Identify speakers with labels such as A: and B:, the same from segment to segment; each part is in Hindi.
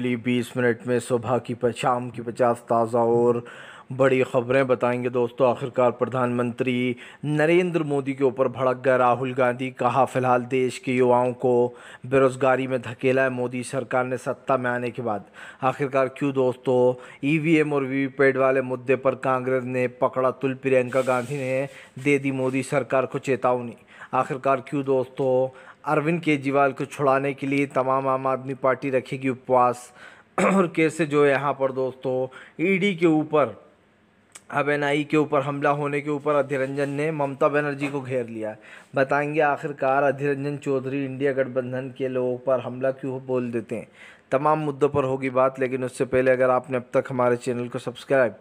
A: करीब बीस मिनट में सुबह की शाम की पचास ताज़ा और बड़ी ख़बरें बताएंगे दोस्तों आखिरकार प्रधानमंत्री नरेंद्र मोदी के ऊपर भड़क गया राहुल गांधी कहा फ़िलहाल देश के युवाओं को बेरोज़गारी में धकेला है मोदी सरकार ने सत्ता में आने के बाद आखिरकार क्यों दोस्तों ईवीएम e और वीवीपैट वाले मुद्दे पर कांग्रेस ने पकड़ा तुल प्रियंका गांधी ने दे दी मोदी सरकार को चेतावनी आखिरकार क्यों दोस्तों अरविंद केजरीवाल को छुड़ाने के लिए तमाम आम आदमी पार्टी रखेगी उपवास और कैसे जो यहाँ पर दोस्तों ईडी e के ऊपर अब एन e के ऊपर हमला होने के ऊपर अधीरंजन ने ममता बनर्जी को घेर लिया बताएंगे आखिरकार अधीरंजन चौधरी इंडिया गठबंधन के लोगों पर हमला क्यों बोल देते हैं तमाम मुद्दों पर होगी बात लेकिन उससे पहले अगर आपने अब तक हमारे चैनल को सब्सक्राइब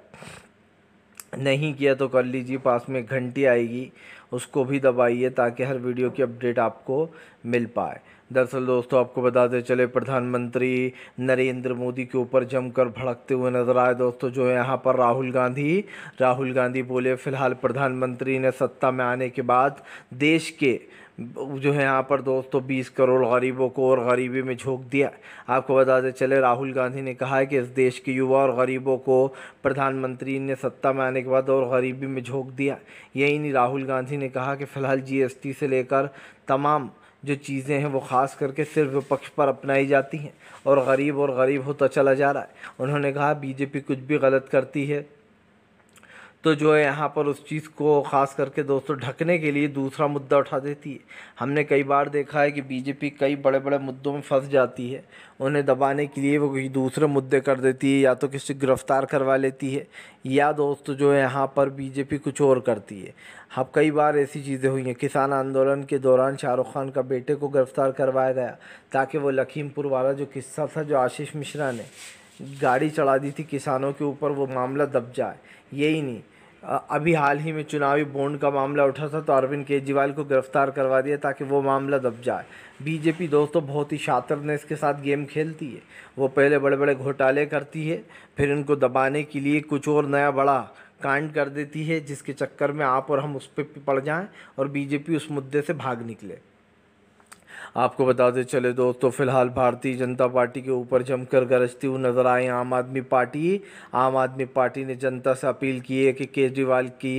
A: नहीं किया तो कर लीजिए पास में घंटी आएगी उसको भी दबाइए ताकि हर वीडियो की अपडेट आपको मिल पाए दरअसल दोस्तों आपको बताते चले प्रधानमंत्री नरेंद्र मोदी के ऊपर जमकर भड़कते हुए नजर आए दोस्तों जो यहाँ पर राहुल गांधी राहुल गांधी बोले फिलहाल प्रधानमंत्री ने सत्ता में आने के बाद देश के जो है यहाँ पर दोस्तों बीस करोड़ गरीबों को और गरीबी में झोंक दिया आपको बताते चले राहुल गांधी ने कहा है कि इस देश के युवा और गरीबों को प्रधानमंत्री ने सत्ता में आने के बाद और गरीबी में झोंक दिया यही नहीं राहुल गांधी ने कहा कि फ़िलहाल जीएसटी से लेकर तमाम जो चीज़ें हैं वो ख़ास करके सिर्फ विपक्ष पर अपनाई जाती हैं और गरीब और गरीब होता चला जा रहा है उन्होंने कहा बीजेपी कुछ भी गलत करती है तो जो है यहाँ पर उस चीज़ को ख़ास करके दोस्तों ढकने के लिए दूसरा मुद्दा उठा देती है हमने कई बार देखा है कि बीजेपी कई बड़े बड़े मुद्दों में फंस जाती है उन्हें दबाने के लिए वो किसी दूसरे मुद्दे कर देती है या तो किसी गिरफ़्तार करवा लेती है या दोस्तों जो है यहाँ पर बीजेपी कुछ और करती है अब कई बार ऐसी चीज़ें हुई हैं किसान आंदोलन के दौरान शाहरुख खान का बेटे को गिरफ़्तार करवाया गया ताकि वो लखीमपुर वाला जो किस्सा था जो आशीष मिश्रा ने गाड़ी चढ़ा दी थी किसानों के ऊपर वो मामला दब जाए यही नहीं अभी हाल ही में चुनावी बॉन्ड का मामला उठा था तो अरविंद केजरीवाल को गिरफ्तार करवा दिया ताकि वो मामला दब जाए बीजेपी दोस्तों बहुत ही शातर ने इसके साथ गेम खेलती है वो पहले बड़े बड़े घोटाले करती है फिर इनको दबाने के लिए कुछ और नया बड़ा कांड कर देती है जिसके चक्कर में आप और हम उस पर पड़ जाएँ और बीजेपी उस मुद्दे से भाग निकले आपको बताते चले दोस्तों फिलहाल भारतीय जनता पार्टी के ऊपर जमकर गरजती हुई नज़र आए आम आदमी पार्टी आम आदमी पार्टी ने जनता से अपील की है कि केजरीवाल की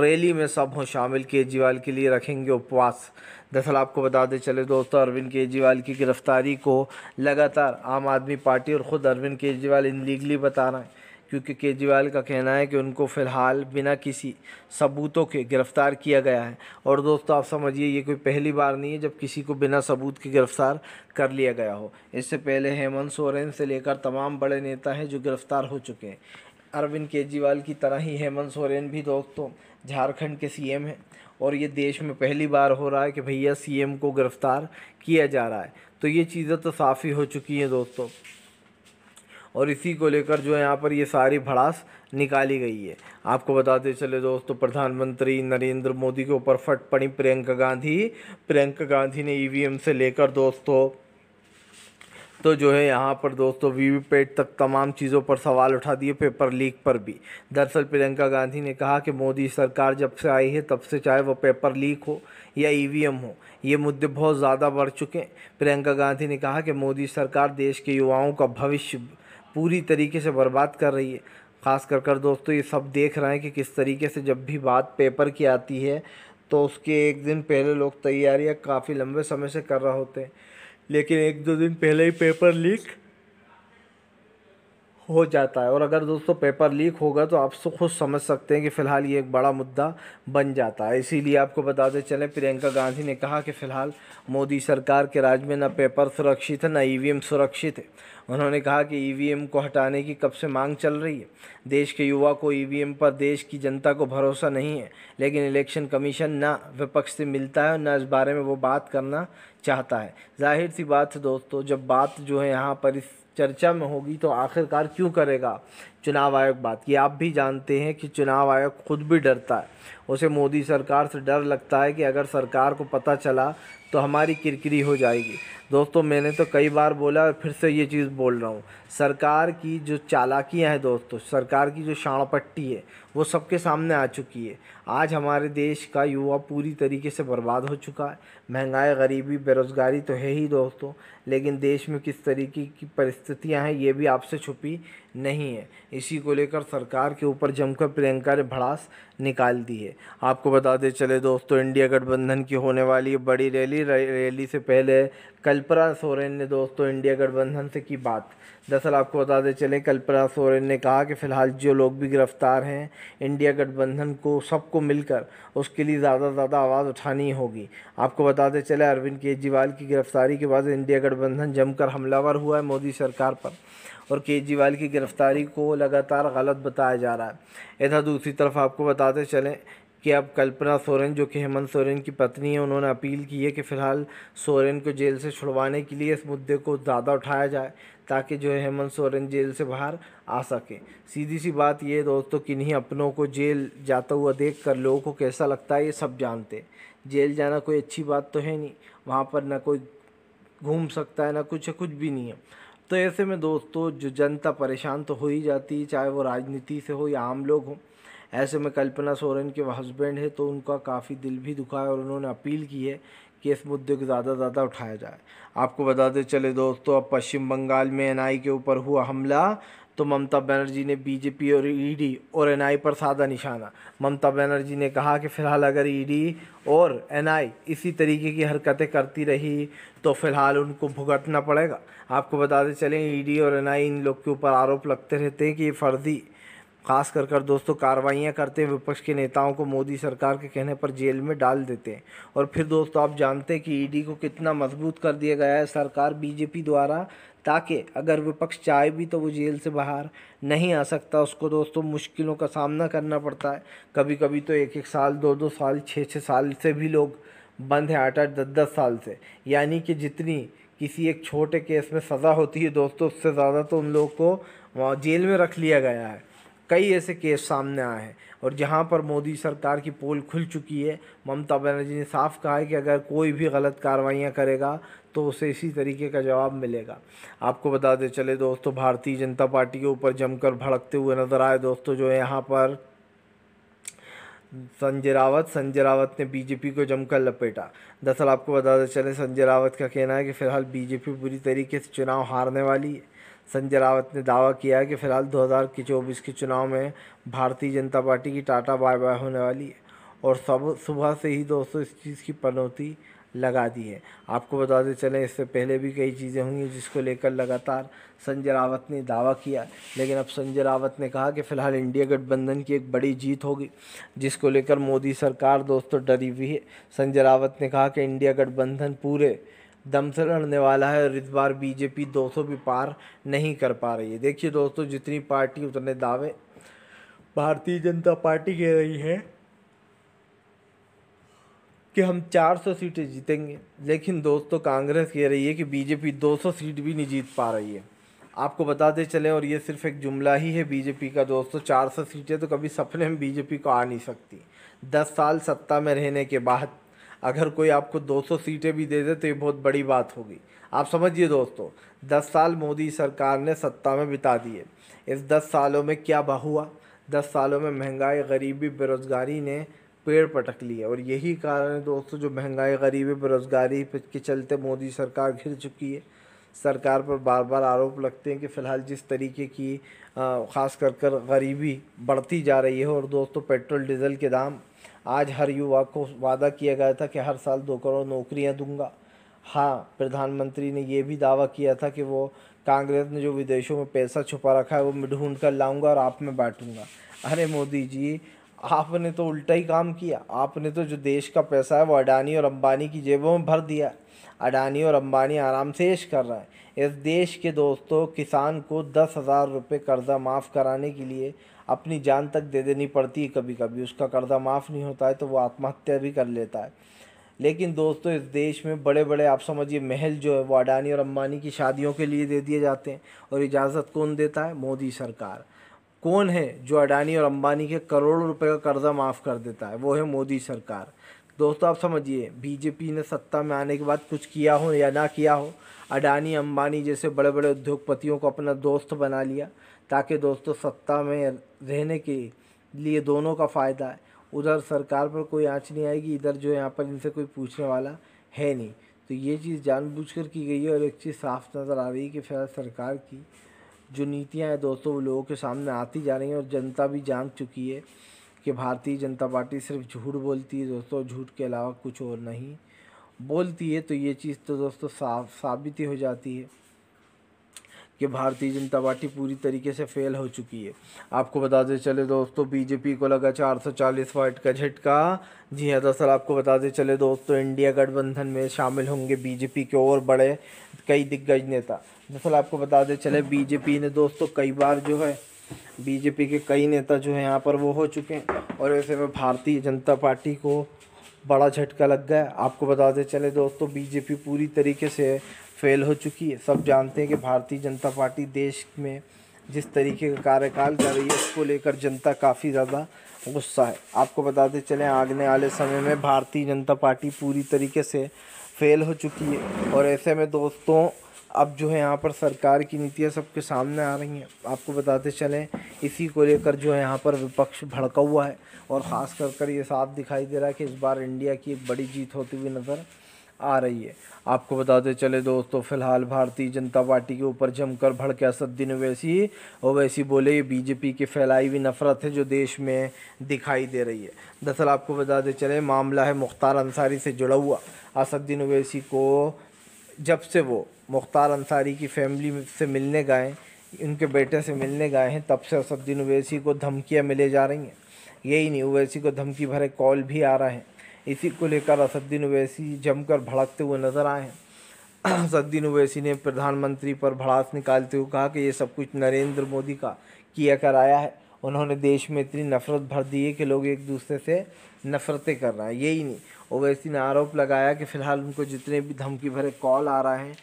A: रैली में सब हों शामिल केजरीवाल के लिए रखेंगे उपवास दरअसल आपको बताते चले दोस्तों अरविंद केजरीवाल की गिरफ्तारी को लगातार आम आदमी पार्टी और ख़ुद अरविंद केजरीवाल इनलीगली बता रहे हैं क्योंकि केजरीवाल का कहना है कि उनको फ़िलहाल बिना किसी सबूतों के गिरफ़्तार किया गया है और दोस्तों आप समझिए ये कोई पहली बार नहीं है जब किसी को बिना सबूत के गिरफ़्तार कर लिया गया हो इससे पहले हेमंत सोरेन से लेकर तमाम बड़े नेता हैं जो गिरफ़्तार हो चुके हैं अरविंद केजरीवाल की तरह ही हेमंत सोरेन भी दोस्तों झारखंड के सी हैं और ये देश में पहली बार हो रहा है कि भैया सी को गिरफ़्तार किया जा रहा है तो ये चीज़ें तो साफ़ ही हो चुकी हैं दोस्तों और इसी को लेकर जो है यहाँ पर ये सारी भड़ास निकाली गई है आपको बताते चले दोस्तों प्रधानमंत्री नरेंद्र मोदी के ऊपर फट पड़ी प्रियंका गांधी प्रियंका गांधी ने ईवीएम से लेकर दोस्तों तो जो है यहाँ पर दोस्तों वीवीपैट तक तमाम चीज़ों पर सवाल उठा दिए पेपर लीक पर भी दरअसल प्रियंका गांधी ने कहा कि मोदी सरकार जब से आई है तब से चाहे वो पेपर लीक हो या ईवीएम हो ये मुद्दे बहुत ज़्यादा बढ़ चुके हैं प्रियंका गांधी ने कहा कि मोदी सरकार देश के युवाओं का भविष्य पूरी तरीके से बर्बाद कर रही है ख़ास कर कर दोस्तों ये सब देख रहे हैं कि किस तरीके से जब भी बात पेपर की आती है तो उसके एक दिन पहले लोग तैयारियाँ काफ़ी लंबे समय से कर रहे होते हैं लेकिन एक दो दिन पहले ही पेपर लीक हो जाता है और अगर दोस्तों पेपर लीक होगा तो आप खुद समझ सकते हैं कि फ़िलहाल ये एक बड़ा मुद्दा बन जाता है इसीलिए आपको बताते चलें प्रियंका गांधी ने कहा कि फ़िलहाल मोदी सरकार के राज्य में न पेपर सुरक्षित है न ई सुरक्षित है उन्होंने कहा कि ई को हटाने की कब से मांग चल रही है देश के युवा को ई पर देश की जनता को भरोसा नहीं है लेकिन इलेक्शन कमीशन ना विपक्ष से मिलता है और ना इस बारे में वो बात करना चाहता है जाहिर सी बात है दोस्तों जब बात जो है यहाँ पर इस चर्चा में होगी तो आखिरकार क्यों करेगा चुनाव आयोग बात की आप भी जानते हैं कि चुनाव आयोग खुद भी डरता है उसे मोदी सरकार से डर लगता है कि अगर सरकार को पता चला तो हमारी किरकिरी हो जाएगी दोस्तों मैंने तो कई बार बोला और फिर से ये चीज़ बोल रहा हूँ सरकार की जो चालाकियाँ हैं दोस्तों सरकार की जो शाणपट्टी है वो सबके सामने आ चुकी है आज हमारे देश का युवा पूरी तरीके से बर्बाद हो चुका है महंगाई गरीबी बेरोज़गारी तो है ही दोस्तों लेकिन देश में किस तरीके की परिस्थितियाँ हैं ये भी आपसे छुपी नहीं है इसी को लेकर सरकार के ऊपर जमकर प्रियंका ने भड़ास निकाल दी है आपको बताते चले दोस्तों इंडिया गठबंधन की होने वाली बड़ी रैली रैली से पहले कल्पना सोरेन ने दोस्तों इंडिया गठबंधन से की बात दरअसल आपको बताते चले कल्पना सोरेन ने कहा कि फ़िलहाल जो लोग भी गिरफ्तार हैं इंडिया गठबंधन को सबको मिलकर उसके लिए ज़्यादा से ज़्यादा आवाज़ उठानी होगी आपको बताते चले अरविंद केजरीवाल की गिरफ्तारी के बाद इंडिया गठबंधन जमकर हमलावर हुआ है मोदी सरकार पर और केजरीवाल की गिरफ्तारी को लगातार गलत बताया जा रहा है इधर दूसरी तरफ आपको बता बताते चलें कि अब कल्पना सोरेन जो कि हेमंत सोरेन की पत्नी है उन्होंने अपील की है कि फ़िलहाल सोरेन को जेल से छुड़वाने के लिए इस मुद्दे को ज़्यादा उठाया जाए ताकि जो है हेमंत सोरेन जेल से बाहर आ सके सीधी सी बात ये दोस्तों किन्हीं अपनों को जेल जाता हुआ देख कर लोगों को कैसा लगता है ये सब जानते जेल जाना कोई अच्छी बात तो है नहीं वहाँ पर ना कोई घूम सकता है ना कुछ है कुछ भी नहीं है तो ऐसे में दोस्तों जो जनता परेशान तो हो ही जाती है चाहे वो राजनीति से हो या आम लोग हों ऐसे में कल्पना सोरेन के हस्बैंड है तो उनका काफ़ी दिल भी दुखा है और उन्होंने अपील की है कि इस मुद्दे को ज़्यादा ज़्यादा उठाया जाए आपको बताते चले दोस्तों अब पश्चिम बंगाल में एनआई के ऊपर हुआ हमला तो ममता बनर्जी ने बीजेपी और ईडी और एनआई पर साधा निशाना ममता बनर्जी ने कहा कि फ़िलहाल अगर ईडी और एनआई इसी तरीके की हरकतें करती रही तो फ़िलहाल उनको भुगतना पड़ेगा आपको बताते चलें ईडी और एनआई इन लोग के ऊपर आरोप लगते रहते हैं कि ये फर्जी खास कर कर दोस्तों कार्रवाइयाँ करते हैं विपक्ष के नेताओं को मोदी सरकार के कहने पर जेल में डाल देते हैं और फिर दोस्तों आप जानते हैं कि ईडी को कितना मजबूत कर दिया गया है सरकार बीजेपी द्वारा ताकि अगर विपक्ष चाहे भी तो वो जेल से बाहर नहीं आ सकता उसको दोस्तों मुश्किलों का सामना करना पड़ता है कभी कभी तो एक एक साल दो दो साल छः छः साल से भी लोग बंद हैं आठ आठ दस दस साल से यानी कि जितनी किसी एक छोटे केस में सज़ा होती है दोस्तों उससे ज़्यादा तो उन लोग को जेल में रख लिया गया है कई ऐसे केस सामने आए हैं और जहाँ पर मोदी सरकार की पोल खुल चुकी है ममता बनर्जी ने साफ कहा है कि अगर कोई भी गलत कार्रवाइयाँ करेगा तो उसे इसी तरीके का जवाब मिलेगा आपको बताते चले दोस्तों भारतीय जनता पार्टी के ऊपर जमकर भड़कते हुए नजर आए दोस्तों जो यहाँ पर संजय रावत संजय रावत ने बीजेपी को जमकर लपेटा दरअसल आपको बताते चले संजय रावत का कहना है कि फिलहाल बीजेपी पूरी तरीके से चुनाव हारने वाली है संजय रावत ने दावा किया है कि फिलहाल 2024 के चुनाव में भारतीय जनता पार्टी की टाटा बाय बाय होने वाली है और सब सुबह से ही दोस्तों इस चीज़ की पनौती लगा दी है आपको बताते चलें इससे पहले भी कई चीज़ें हुई जिसको लेकर लगातार संजय रावत ने दावा किया लेकिन अब संजय रावत ने कहा कि फ़िलहाल इंडिया गठबंधन की एक बड़ी जीत होगी जिसको लेकर मोदी सरकार दोस्तों डरी हुई है संजय रावत ने कहा कि इंडिया गठबंधन पूरे दम से लड़ने वाला है और इस बार बीजेपी 200 भी पार नहीं कर पा रही है देखिए दोस्तों जितनी पार्टी उतने दावे भारतीय जनता पार्टी कह रही है कि हम 400 सीटें जीतेंगे लेकिन दोस्तों कांग्रेस कह रही है कि बीजेपी 200 सीट भी नहीं जीत पा रही है आपको बताते चले और ये सिर्फ एक जुमला ही है बीजेपी का दोस्तों 400 सीटें तो कभी सपने में बीजेपी को आ नहीं सकती 10 साल सत्ता में रहने के बाद अगर कोई आपको 200 सीटें भी दे दे तो ये बहुत बड़ी बात होगी आप समझिए दोस्तों दस साल मोदी सरकार ने सत्ता में बिता दिए इस दस सालों में क्या हुआ दस सालों में महंगाई गरीबी बेरोज़गारी ने पेड़ पटक लिए और यही कारण है दोस्तों जो महंगाई गरीबी बेरोज़गारी के चलते मोदी सरकार घिर चुकी है सरकार पर बार बार आरोप लगते हैं कि फ़िलहाल जिस तरीके की ख़ास कर कर गरीबी बढ़ती जा रही है और दोस्तों पेट्रोल डीजल के दाम आज हर युवा को वादा किया गया था कि हर साल दो करोड़ नौकरियां दूंगा हाँ प्रधानमंत्री ने यह भी दावा किया था कि वो कांग्रेस ने जो विदेशों में पैसा छुपा रखा है वो मैं ढूंढ कर लाऊंगा और आप में बांटूंगा अरे मोदी जी आपने तो उल्टा ही काम किया आपने तो जो देश का पैसा है वो अडानी और अंबानी की जेबों में भर दिया अडानी और अंबानी आराम से ऐश कर रहा है इस देश के दोस्तों किसान को दस हज़ार रुपये कर्ज़ा माफ़ कराने के लिए अपनी जान तक दे देनी पड़ती है कभी कभी उसका कर्जा माफ़ नहीं होता है तो वो आत्महत्या भी कर लेता है लेकिन दोस्तों इस देश में बड़े बड़े आप समझिए महल जो है वो अडानी और अम्बानी की शादियों के लिए दे दिए जाते हैं और इजाज़त कौन देता है मोदी सरकार कौन है जो अडानी और अम्बानी के करोड़ों रुपये का कर्ज़ा माफ़ कर देता है वो है मोदी सरकार दोस्तों आप समझिए बीजेपी ने सत्ता में आने के बाद कुछ किया हो या ना किया हो अडानी अंबानी जैसे बड़े बड़े उद्योगपतियों को अपना दोस्त बना लिया ताकि दोस्तों सत्ता में रहने के लिए दोनों का फ़ायदा है उधर सरकार पर कोई आँच नहीं आएगी इधर जो यहाँ पर इनसे कोई पूछने वाला है नहीं तो ये चीज़ जानबूझकर की गई है और एक चीज़ साफ नज़र आ रही है कि फिलहाल सरकार की जो नीतियाँ हैं दोस्तों वो लोगों के सामने आती जा रही हैं और जनता भी जान चुकी है कि भारतीय जनता पार्टी सिर्फ झूठ बोलती है दोस्तों झूठ के अलावा कुछ और नहीं बोलती है तो ये चीज़ तो दोस्तों साफ साबित ही हो जाती है कि भारतीय जनता पार्टी पूरी तरीके से फेल हो चुकी है आपको बताते चले दोस्तों बीजेपी को लगा 440 वाइट का झटका जी हाँ दरअसल आपको बताते चले दोस्तों इंडिया गठबंधन में शामिल होंगे बीजेपी के और बड़े कई दिग्गज नेता दरअसल आपको बताते चले बीजेपी ने दोस्तों कई बार जो है बीजेपी के कई नेता जो है यहाँ पर वो हो चुके हैं और ऐसे में भारतीय जनता पार्टी को बड़ा झटका लग गया आपको बताते चले दोस्तों बीजेपी पूरी तरीके से फेल हो चुकी है सब जानते हैं कि भारतीय जनता पार्टी देश में जिस तरीके का कार्यकाल कर रही है उसको लेकर जनता काफ़ी ज़्यादा गुस्सा है आपको बताते चले आगने वाले समय में भारतीय जनता पार्टी पूरी तरीके से फेल हो चुकी है और ऐसे में दोस्तों अब जो है यहाँ पर सरकार की नीतियाँ सबके सामने आ रही हैं आपको बताते चलें इसी को लेकर जो है यहाँ पर विपक्ष भड़का हुआ है और ख़ास कर कर ये साफ दिखाई दे रहा है कि इस बार इंडिया की एक बड़ी जीत होती हुई नज़र आ रही है आपको बताते चले दोस्तों फिलहाल भारतीय जनता पार्टी के ऊपर जमकर भड़के वैसी और वैसी बोले ये बीजेपी की फैलाई हुई नफरत है जो देश में दिखाई दे रही है दरअसल आपको बताते चले मामला है मुख्तार अंसारी से जुड़ा हुआ असद्दीन वैसी को जब से वो मुख्तार अंसारी की फैमिली से मिलने गए उनके बेटे से मिलने गए हैं तब से उसद्दीन अवैसी को धमकियाँ मिले जा रही हैं यही नहीं ओवैसी को धमकी भरे कॉल भी आ रहे हैं इसी को लेकर असद्दीन अवैसी जमकर भड़कते हुए नज़र आए हैं असद्दीन अवैसी ने प्रधानमंत्री पर भड़ास निकालते हुए कहा कि ये सब कुछ नरेंद्र मोदी का किया कराया है उन्होंने देश में इतनी नफरत भर दी है कि लोग एक दूसरे से नफरतें कर रहे हैं यही नहीं ओवैसी ने आरोप लगाया कि फ़िलहाल उनको जितने भी धमकी भरे कॉल आ रहे हैं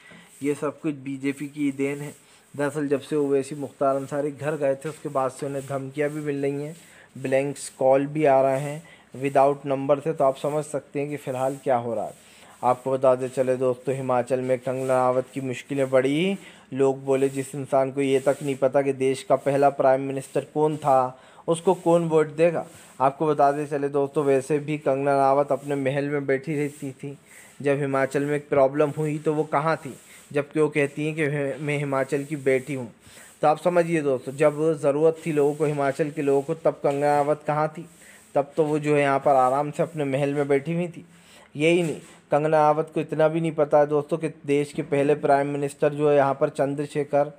A: ये सब कुछ बीजेपी की देन है दरअसल जब से ओवैसी मुख्तार अंसारी घर गए थे उसके बाद से उन्हें धमकियाँ भी मिल रही हैं ब्लैंक्स कॉल भी आ रहे हैं विदाउट नंबर से तो आप समझ सकते हैं कि फ़िलहाल क्या हो रहा है आपको बताते चले दोस्तों हिमाचल में कंगना रावत की मुश्किलें बढ़ी लोग बोले जिस इंसान को ये तक नहीं पता कि देश का पहला प्राइम मिनिस्टर कौन था उसको कौन वोट देगा आपको बताते चले दोस्तों वैसे भी कंगना रावत अपने महल में बैठी रहती थी जब हिमाचल में प्रॉब्लम हुई तो वो कहाँ थी जबकि वो कहती हैं कि मैं हिमाचल की बेटी हूँ तो आप समझिए दोस्तों जब ज़रूरत थी लोगों को हिमाचल के लोगों को तब कंगना रावत कहाँ थी तब तो वो जो है यहाँ पर आराम से अपने महल में बैठी हुई थी यही नहीं कंगना रावत को इतना भी नहीं पता है दोस्तों कि देश के पहले प्राइम मिनिस्टर जो है यहाँ पर चंद्रशेखर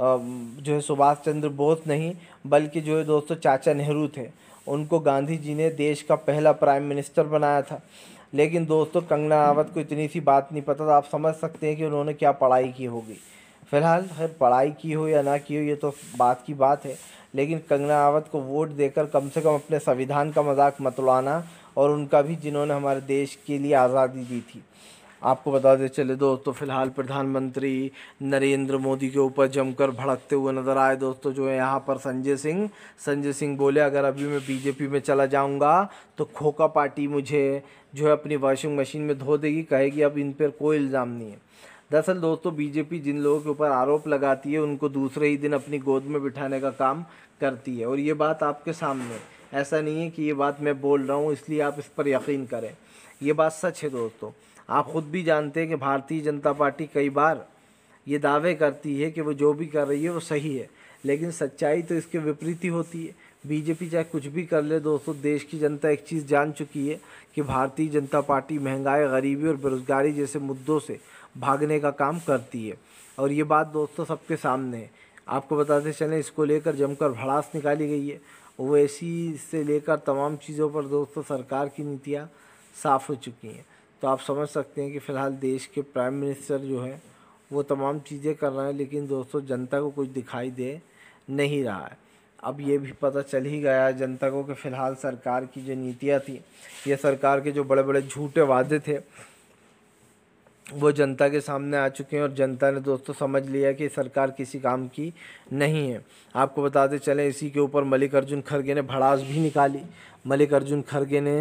A: जो है सुभाष चंद्र बोस नहीं बल्कि जो है दोस्तों चाचा नेहरू थे उनको गांधी जी ने देश का पहला प्राइम मिनिस्टर बनाया था लेकिन दोस्तों कंगना रावत को इतनी सी बात नहीं पता तो आप समझ सकते हैं कि उन्होंने क्या पढ़ाई की होगी फिलहाल खैर पढ़ाई की हो या ना की हो ये तो बात की बात है लेकिन कंगना रावत को वोट देकर कम से कम अपने संविधान का मजाक मत उड़ाना और उनका भी जिन्होंने हमारे देश के लिए आज़ादी दी थी आपको बता दें चले दोस्तों फ़िलहाल प्रधानमंत्री नरेंद्र मोदी के ऊपर जमकर भड़कते हुए नज़र आए दोस्तों जो है यहाँ पर संजय सिंह संजय सिंह बोले अगर अभी मैं बीजेपी में चला जाऊँगा तो खोखा पार्टी मुझे जो है अपनी वॉशिंग मशीन में धो देगी कहेगी अब इन पर कोई इल्ज़ाम नहीं है दरअसल दोस्तों बीजेपी जिन लोगों के ऊपर आरोप लगाती है उनको दूसरे ही दिन अपनी गोद में बिठाने का काम करती है और ये बात आपके सामने ऐसा नहीं है कि ये बात मैं बोल रहा हूँ इसलिए आप इस पर यकीन करें ये बात सच है दोस्तों आप ख़ुद भी जानते हैं कि भारतीय जनता पार्टी कई बार ये दावे करती है कि वो जो भी कर रही है वो सही है लेकिन सच्चाई तो इसके विपरीत ही होती है बीजेपी चाहे कुछ भी कर ले दोस्तों देश की जनता एक चीज़ जान चुकी है कि भारतीय जनता पार्टी महंगाई गरीबी और बेरोज़गारी जैसे मुद्दों से भागने का काम करती है और ये बात दोस्तों सबके सामने है आपको बताते चलें इसको लेकर जमकर भड़ास निकाली गई है ओवैसी से लेकर तमाम चीज़ों पर दोस्तों सरकार की नीतियाँ साफ़ हो चुकी हैं तो आप समझ सकते हैं कि फ़िलहाल देश के प्राइम मिनिस्टर जो है वो तमाम चीज़ें कर रहे हैं लेकिन दोस्तों जनता को कुछ दिखाई दे नहीं रहा है अब ये भी पता चल ही गया है जनता को कि फ़िलहाल सरकार की जो नीतियाँ थी या सरकार के जो बड़े बड़े झूठे वादे थे वो जनता के सामने आ चुके हैं और जनता ने दोस्तों समझ लिया कि सरकार किसी काम की नहीं है आपको बताते चलें इसी के ऊपर मल्लिकार्जुन खड़गे ने भड़ास भी निकाली मल्लिकार्जुन खड़गे ने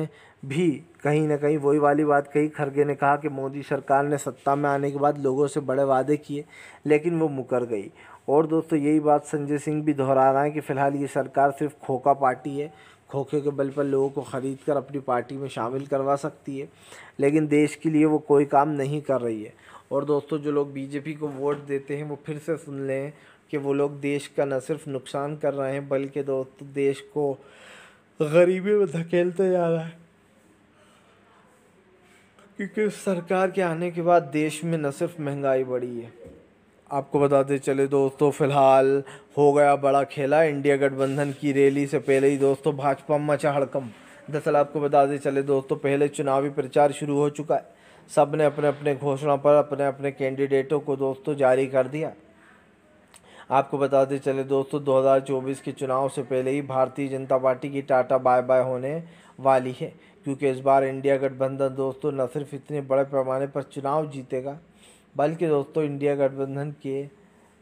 A: भी कहीं ना कहीं वही वाली बात कही खड़गे ने कहा कि मोदी सरकार ने सत्ता में आने के बाद लोगों से बड़े वादे किए लेकिन वो मुकर गई और दोस्तों यही बात संजय सिंह भी दोहरा रहा है कि फ़िलहाल ये सरकार सिर्फ खोखा पार्टी है खोखे के बल पर लोगों को ख़रीद कर अपनी पार्टी में शामिल करवा सकती है लेकिन देश के लिए वो कोई काम नहीं कर रही है और दोस्तों जो लोग बीजेपी को वोट देते हैं वो फिर से सुन लें कि वो लोग देश का न सिर्फ नुकसान कर रहे हैं बल्कि दोस्त देश को गरीबी में धकेलते जा रहा है क्योंकि सरकार के आने के बाद देश में न सिर्फ महंगाई बढ़ी है आपको बताते चले दोस्तों फिलहाल हो गया बड़ा खेला इंडिया गठबंधन की रैली से पहले ही दोस्तों भाजपा मचा हड़कम दरअसल आपको बताते चले दोस्तों पहले चुनावी प्रचार शुरू हो चुका है सब ने अपने अपने घोषणा पर अपने अपने कैंडिडेटों को दोस्तों जारी कर दिया आपको बताते चले दोस्तों 2024 के चुनाव से पहले ही भारतीय जनता पार्टी की टाटा बाय बाय होने वाली है क्योंकि इस बार इंडिया गठबंधन दोस्तों न सिर्फ इतने बड़े पैमाने पर चुनाव जीतेगा बल्कि दोस्तों इंडिया गठबंधन के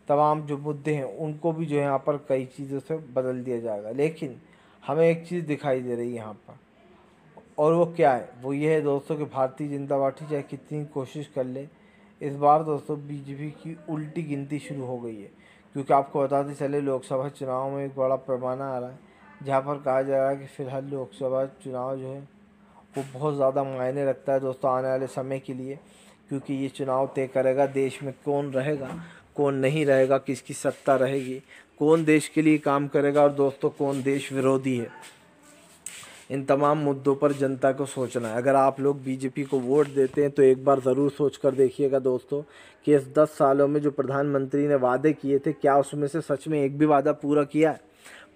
A: तमाम जो मुद्दे हैं उनको भी जो है यहाँ पर कई चीज़ों से बदल दिया जाएगा लेकिन हमें एक चीज़ दिखाई दे रही है यहाँ पर और वो क्या है वो ये है दोस्तों कि भारतीय जनता पार्टी चाहे कितनी कोशिश कर ले इस बार दोस्तों बीजेपी की उल्टी गिनती शुरू हो गई है क्योंकि आपको बताते चले लोकसभा चुनाव में एक बड़ा पैमाना आ रहा है जहाँ पर कहा जा रहा है कि फ़िलहाल लोकसभा चुनाव जो है वो बहुत ज़्यादा मायने रखता है दोस्तों आने वाले समय के लिए क्योंकि ये चुनाव तय करेगा देश में कौन रहेगा कौन नहीं रहेगा किसकी सत्ता रहेगी कौन देश के लिए काम करेगा और दोस्तों कौन देश विरोधी है इन तमाम मुद्दों पर जनता को सोचना है अगर आप लोग बीजेपी को वोट देते हैं तो एक बार ज़रूर सोच कर देखिएगा दोस्तों कि इस दस सालों में जो प्रधानमंत्री ने वादे किए थे क्या उसमें से सच में एक भी वादा पूरा किया है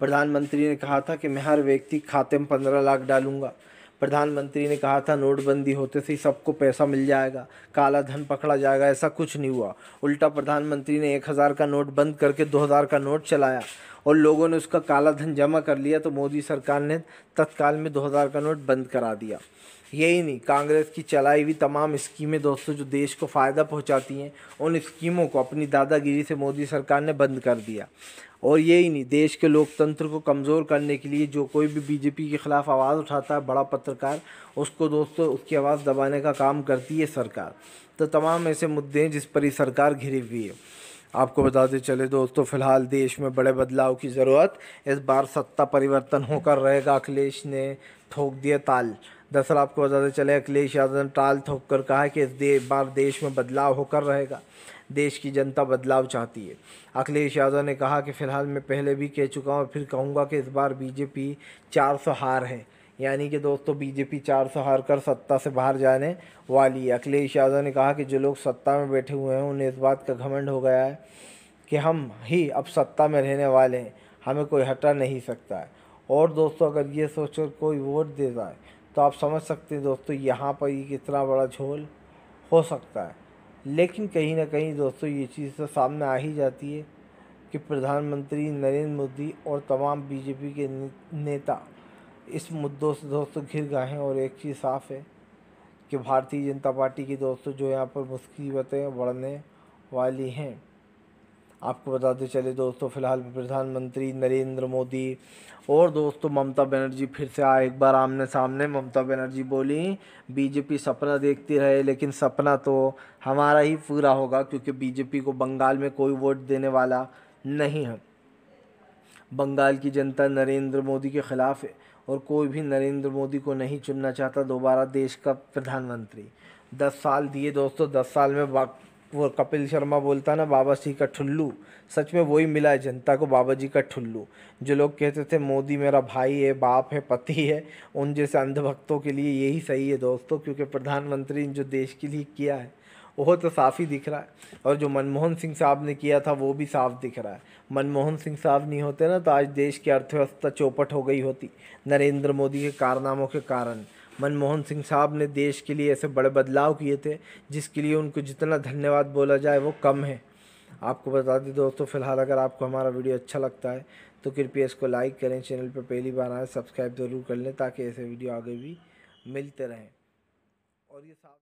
A: प्रधानमंत्री ने कहा था कि मैं हर व्यक्ति खाते में पंद्रह लाख डालूंगा प्रधानमंत्री ने कहा था नोटबंदी होते से ही सबको पैसा मिल जाएगा काला धन पकड़ा जाएगा ऐसा कुछ नहीं हुआ उल्टा प्रधानमंत्री ने एक हज़ार का नोट बंद करके दो हज़ार का नोट चलाया और लोगों ने उसका काला धन जमा कर लिया तो मोदी सरकार ने तत्काल में दो हज़ार का नोट बंद करा दिया यही नहीं कांग्रेस की चलाई हुई तमाम स्कीमें दोस्तों जो देश को फ़ायदा पहुंचाती हैं उन स्कीमों को अपनी दादागिरी से मोदी सरकार ने बंद कर दिया और यही नहीं देश के लोकतंत्र को कमज़ोर करने के लिए जो कोई भी बीजेपी के ख़िलाफ़ आवाज़ उठाता है बड़ा पत्रकार उसको दोस्तों उसकी आवाज़ दबाने का काम करती है सरकार तो तमाम ऐसे मुद्दे हैं जिस पर ये सरकार घिरी हुई है आपको बताते चले दोस्तों फिलहाल देश में बड़े बदलाव की ज़रूरत इस बार सत्ता परिवर्तन होकर रहेगा अखिलेश ने ठोक दिया ताल दरअसल आपको बताते चले अखिलेश यादव ने टाल ठोक कर कहा कि इस दे, बार देश में बदलाव होकर रहेगा देश की जनता बदलाव चाहती है अखिलेश यादव ने कहा कि फ़िलहाल मैं पहले भी कह चुका हूँ फिर कहूँगा कि इस बार बीजेपी चार सौ हार है यानी कि दोस्तों बीजेपी चार सौ हार कर सत्ता से बाहर जाने वाली है अखिलेश यादव ने कहा कि जो लोग सत्ता में बैठे हुए हैं उन्हें इस बात का घमंड हो गया है कि हम ही अब सत्ता में रहने वाले हैं हमें कोई हटा नहीं सकता है और दोस्तों अगर ये सोचकर कोई वोट दे जाए तो आप समझ सकते हैं दोस्तों यहाँ पर ये कितना बड़ा झोल हो सकता है लेकिन कहीं ना कहीं दोस्तों ये चीज़ तो सामने आ ही जाती है कि प्रधानमंत्री नरेंद्र मोदी और तमाम बीजेपी के नेता इस मुद्दों से दोस्तों घिर गए हैं और एक चीज़ साफ़ है कि भारतीय जनता पार्टी की दोस्तों जो यहाँ पर मुसीबतें बढ़ने वाली हैं आपको बताते चले दोस्तों फ़िलहाल प्रधानमंत्री नरेंद्र मोदी और दोस्तों ममता बनर्जी फिर से आए एक बार आमने सामने ममता बनर्जी बोली बीजेपी सपना देखती रहे लेकिन सपना तो हमारा ही पूरा होगा क्योंकि बीजेपी को बंगाल में कोई वोट देने वाला नहीं है बंगाल की जनता नरेंद्र मोदी के ख़िलाफ़ है और कोई भी नरेंद्र मोदी को नहीं चुनना चाहता दोबारा देश का प्रधानमंत्री दस साल दिए दोस्तों दस साल में वो कपिल शर्मा बोलता ना बाबा जी का ठुल्लू सच में वही मिला है जनता को बाबा जी का ठुल्लू जो लोग कहते थे मोदी मेरा भाई है बाप है पति है उन जैसे अंधभक्तों के लिए यही सही है दोस्तों क्योंकि प्रधानमंत्री ने जो देश के लिए किया है वो तो साफ ही दिख रहा है और जो मनमोहन सिंह साहब ने किया था वो भी साफ दिख रहा है मनमोहन सिंह साहब नहीं होते ना तो आज देश की अर्थव्यवस्था चौपट हो गई होती नरेंद्र मोदी के कारनामों के कारण मनमोहन सिंह साहब ने देश के लिए ऐसे बड़े बदलाव किए थे जिसके लिए उनको जितना धन्यवाद बोला जाए वो कम है आपको बता दें दोस्तों फ़िलहाल अगर आपको हमारा वीडियो अच्छा लगता है तो कृपया इसको लाइक करें चैनल पर पहली बार आए सब्सक्राइब ज़रूर कर लें ताकि ऐसे वीडियो आगे भी मिलते रहें और ये